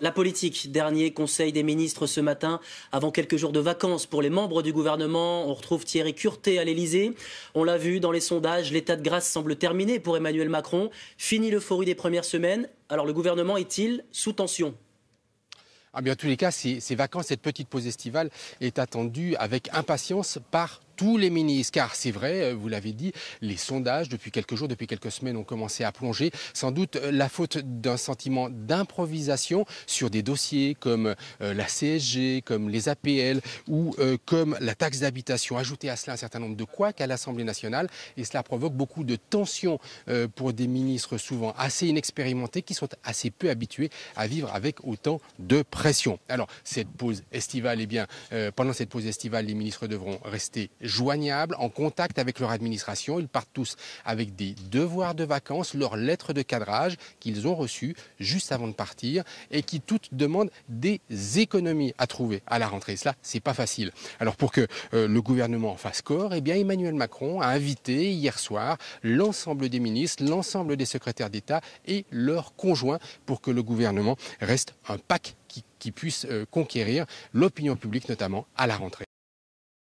La politique, dernier conseil des ministres ce matin, avant quelques jours de vacances pour les membres du gouvernement, on retrouve Thierry Curté à l'Elysée. On l'a vu dans les sondages, l'état de grâce semble terminé pour Emmanuel Macron. Fini l'euphorie des premières semaines. Alors le gouvernement est-il sous tension ah, en tous les cas, ces, ces vacances, cette petite pause estivale est attendue avec impatience par tous les ministres. Car c'est vrai, euh, vous l'avez dit, les sondages depuis quelques jours, depuis quelques semaines ont commencé à plonger. Sans doute euh, la faute d'un sentiment d'improvisation sur des dossiers comme euh, la CSG, comme les APL ou comme la taxe d'habitation. Ajoutez à cela un certain nombre de quoi à l'Assemblée nationale et cela provoque beaucoup de tensions pour des ministres souvent assez inexpérimentés qui sont assez peu habitués à vivre avec autant de pression. Alors cette pause estivale, eh bien, pendant cette pause estivale, les ministres devront rester joignables, en contact avec leur administration. Ils partent tous avec des devoirs de vacances, leurs lettres de cadrage qu'ils ont reçues juste avant de partir et qui toutes demandent des économies à trouver à la rentrée. cela, c'est pas facile. Alors pour que euh, le gouvernement fasse corps, et eh bien Emmanuel Macron a invité hier soir l'ensemble des ministres, l'ensemble des secrétaires d'État et leurs conjoints pour que le gouvernement reste un pack qui, puisse euh, conquérir l'opinion publique notamment à la rentrée.